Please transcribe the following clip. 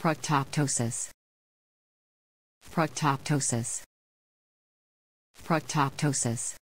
Proctoptosis. Proctoptosis. Proctoptosis.